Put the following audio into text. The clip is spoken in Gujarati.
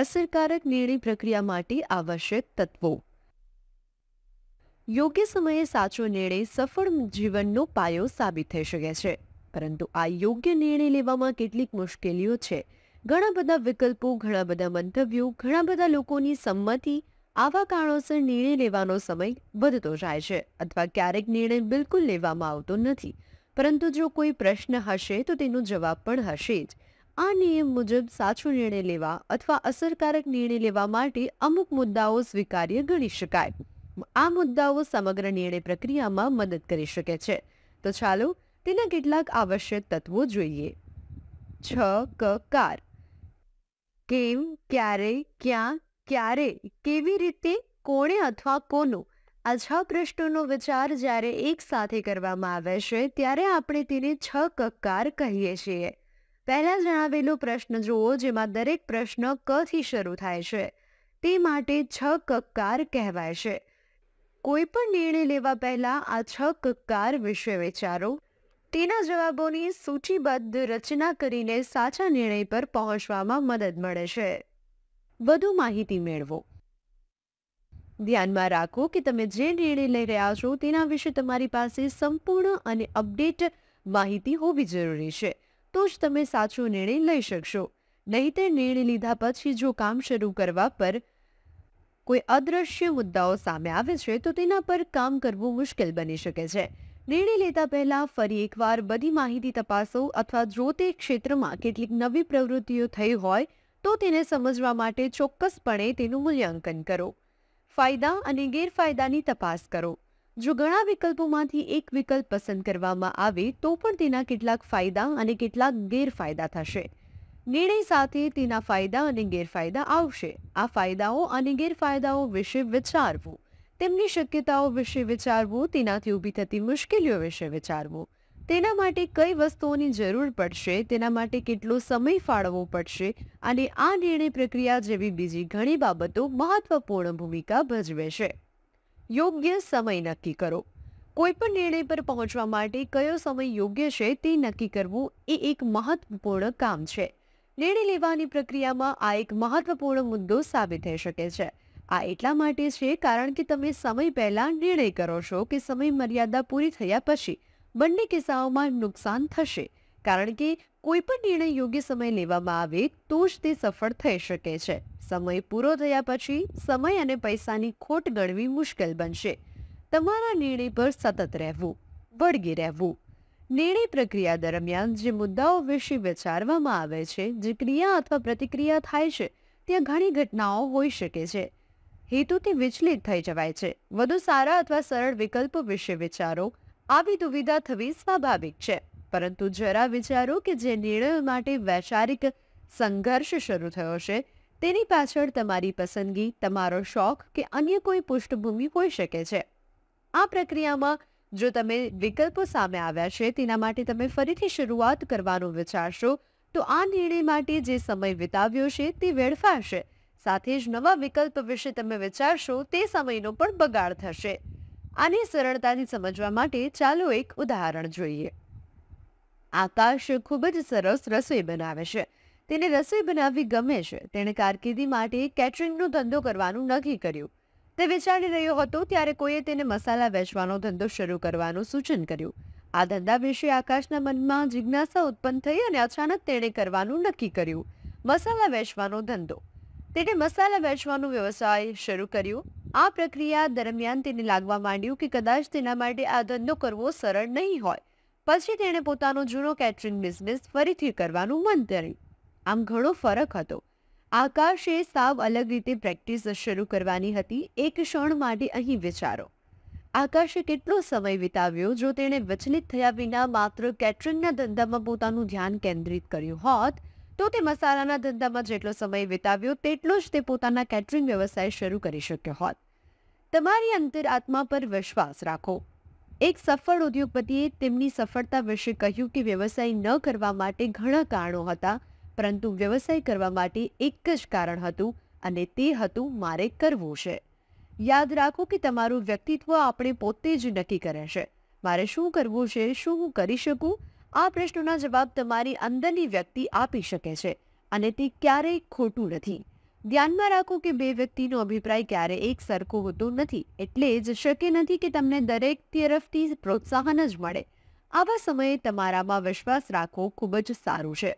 અસરકારક નિર્ણય પ્રક્રિયા માટે આવશ્યક તત્વો યોગ્ય સમયે સાચો નિર્ણય સફળ જીવનનો પાયો સાબિત થઈ શકે છે પરંતુ આ યોગ્ય નિર્ણય લેવામાં કેટલીક મુશ્કેલીઓ છે ઘણા બધા વિકલ્પો ઘણા બધા મંતવ્યો ઘણા બધા લોકોની સંમતિ આવા કારણોસર નિર્ણય લેવાનો સમય વધતો જાય છે અથવા ક્યારેક નિર્ણય બિલકુલ લેવામાં આવતો નથી પરંતુ જો કોઈ પ્રશ્ન હશે તો તેનો જવાબ પણ હશે જ આ નિયમ મુજબ સાચો નિર્ણય લેવા અથવા અસરકારક નિર્ણય લેવા માટે અમુક મુદ્દાઓ સ્વીકાર્ય ગણી શકાય આ મુદ્દાઓ સમગ્ર નિર્ણય પ્રક્રિયામાં મદદ કરી શકે છે તો ચાલો તેના કેટલાક આવશ્યક તત્વો જોઈએ છ કકાર કેમ ક્યારે ક્યાં ક્યારે કેવી રીતે કોણે અથવા કોનું આ છ પ્રશ્નોનો વિચાર જ્યારે એકસાથે કરવામાં આવે છે ત્યારે આપણે તેને છ કકાર કહીએ છીએ પહેલા જણાવેલો પ્રશ્ન જુઓ જેમાં દરેક પ્રશ્ન કથી શરૂ થાય છે તે માટે છ કક્કાર કહેવાય છે કોઈ પણ નિર્ણય લેવા પહેલાં આ છ કક્કાર વિશે વિચારો તેના જવાબોની સૂચિબદ્ધ રચના કરીને સાચા નિર્ણય પર પહોંચવામાં મદદ મળે છે વધુ માહિતી મેળવો ધ્યાનમાં રાખો કે તમે જે નિર્ણય લઈ રહ્યા છો તેના વિશે તમારી પાસે સંપૂર્ણ અને અપડેટ માહિતી હોવી જરૂરી છે તો જ તમે સાચો નિર્ણય લઈ શકશો નહીં તે નિર્ણય લીધા પછી જો કામ શરૂ કરવા પર કોઈ અદ્રશ્ય મુદ્દાઓ સામે આવે છે તો તેના પર કામ કરવું મુશ્કેલ બની શકે છે નિર્ણય લેતા પહેલાં ફરી એકવાર બધી માહિતી તપાસો અથવા જો તે ક્ષેત્રમાં કેટલીક નવી પ્રવૃત્તિઓ થઈ હોય તો તેને સમજવા માટે ચોક્કસપણે તેનું મૂલ્યાંકન કરો ફાયદા અને ગેરફાયદાની તપાસ કરો જો ઘણા વિકલ્પોમાંથી એક વિકલ્પ પસંદ કરવામાં આવે તો પણ તેના કેટલાક ફાયદા અને કેટલાક ગેરફાયદા થશે નિર્ણય સાથે તેના ફાયદા અને ગેરફાયદા આવશે આ ફાયદાઓ અને ગેરફાયદાઓ વિશે વિચારવું તેમની શક્યતાઓ વિશે વિચારવું તેનાથી ઊભી થતી મુશ્કેલીઓ વિશે વિચારવું તેના માટે કઈ વસ્તુઓની જરૂર પડશે તેના માટે કેટલો સમય ફાળવવો પડશે અને આ નિર્ણય પ્રક્રિયા જેવી બીજી ઘણી બાબતો મહત્વપૂર્ણ ભૂમિકા ભજવે છે યોગ્ય સમય નક્કી કરો કોઈપણ નિર્ણય પર પહોંચવા માટે કયો સમય યોગ્ય છે તે નક્કી કરવું એ એક મહત્વપૂર્ણ કામ છે નિર્ણય લેવાની પ્રક્રિયામાં આ એક મહત્વપૂર્ણ મુદ્દો સાબિત થઈ શકે છે આ એટલા માટે છે કારણ કે તમે સમય પહેલાં નિર્ણય કરો છો કે સમય મર્યાદા પૂરી થયા પછી બંને કિસ્સાઓમાં નુકસાન થશે કારણ કે કોઈ પણ નિર્ણય યોગ્ય સમય લેવામાં આવે તો જ તે સફળ થઈ શકે છે સમય પૂરો થયા પછી સમય અને પૈસાની ખોટ ગણવી મુશ્કેલ બનશે તમારા નિર્ણય પર સતત રહેવું વળગી રહેવું નિર્ણય પ્રક્રિયા દરમિયાન જે મુદ્દાઓ વિશે વિચારવામાં આવે છે જે ક્રિયા અથવા પ્રતિક્રિયા થાય છે ત્યાં ઘણી ઘટનાઓ હોઈ શકે છે હેતુથી વિચલિત થઈ જવાય છે વધુ સારા અથવા સરળ વિકલ્પો વિશે વિચારો આવી દુવિધા થવી સ્વાભાવિક છે પરંતુ જરા વિચારો કે જે નિર્ણયો માટે વૈચારિક સંઘર્ષ શરૂ થયો છે તેની પાછળ તમારી પસંદગી તમારો શોખ કે અન્ય કોઈ પૃષ્ઠભૂમિ હોઈ શકે છે આ પ્રક્રિયામાં જો તમે વિકલ્પો સામે આવ્યા છે તેના માટે તમે ફરીથી શરૂઆત કરવાનું વિચારશો તો આ નિર્ણય માટે જે સમય વિતાવ્યો છે તે વેડફાશે સાથે જ નવા વિકલ્પ વિશે તમે વિચારશો તે સમયનો પણ બગાડ થશે આને સરળતાથી સમજવા માટે ચાલો એક ઉદાહરણ જોઈએ આકાશ ખૂબ જ સરસ રસોઈ બનાવે છે તેને રસોઈ બનાવવી ગમે છે તેણે કારકિર્દી માટે કેટરિંગનો ધંધો કરવાનું નક્કી કર્યું તે વિચારી રહ્યો હતો ત્યારે કોઈએ તેને મસાલા વેચવાનો ધંધો શરૂ કરવાનું સૂચન કર્યું આ ધંધા વિશે આકાશના મનમાં જિજ્ઞાસા ઉત્પન્ન થઈ અને અચાનક તેણે કરવાનું નક્કી કર્યું મસાલા વેચવાનો ધંધો તેણે મસાલા વેચવાનો વ્યવસાય શરૂ કર્યો આ પ્રક્રિયા દરમિયાન તેને લાગવા માંડ્યું કે કદાચ તેના માટે આ ધંધો કરવો સરળ નહીં હોય પછી તેણે પોતાનો જૂનો કેટરિંગ બિઝનેસ ફરીથી કરવાનું મન કર્યું આમ ઘણો ફરક હતો આકાશે સાવ અલગ રીતે પ્રેક્ટિસ શરૂ કરવાની હતી એક ક્ષણ માટે અહીં વિચારો આકાશે કેટલો સમય વિતાવ્યો જો તેણે વિચલિત થયા વિના માત્ર કેટરિંગના ધંધામાં પોતાનું ધ્યાન કેન્દ્રિત કર્યું હોત તો તે મસાલાના ધંધામાં જેટલો સમય વિતાવ્યો તેટલો જ તે પોતાના કેટરિંગ વ્યવસાય શરૂ કરી શક્યો હોત તમારી અંતરાત્મા પર વિશ્વાસ રાખો એક સફળ ઉદ્યોગપતિએ તેમની સફળતા વિશે કહ્યું કે વ્યવસાય ન કરવા માટે ઘણા કારણો હતા પરંતુ વ્યવસાય કરવા માટે એક જ કારણ હતું અને તે હતું મારે કરવું છે યાદ રાખો કે તમારું વ્યક્તિત્વ આપણે પોતે જ નક્કી કરે છે મારે શું કરવું છે શું હું કરી શકું આ પ્રશ્નોના જવાબ તમારી અંદરની વ્યક્તિ આપી શકે છે અને તે ક્યારેય ખોટું નથી ધ્યાનમાં રાખો કે બે વ્યક્તિનો અભિપ્રાય ક્યારે એક સરખો હોતો નથી એટલે જ શક્ય નથી કે તમને દરેક તરફથી પ્રોત્સાહન જ મળે આવા સમયે તમારામાં વિશ્વાસ રાખવો ખૂબ જ સારું છે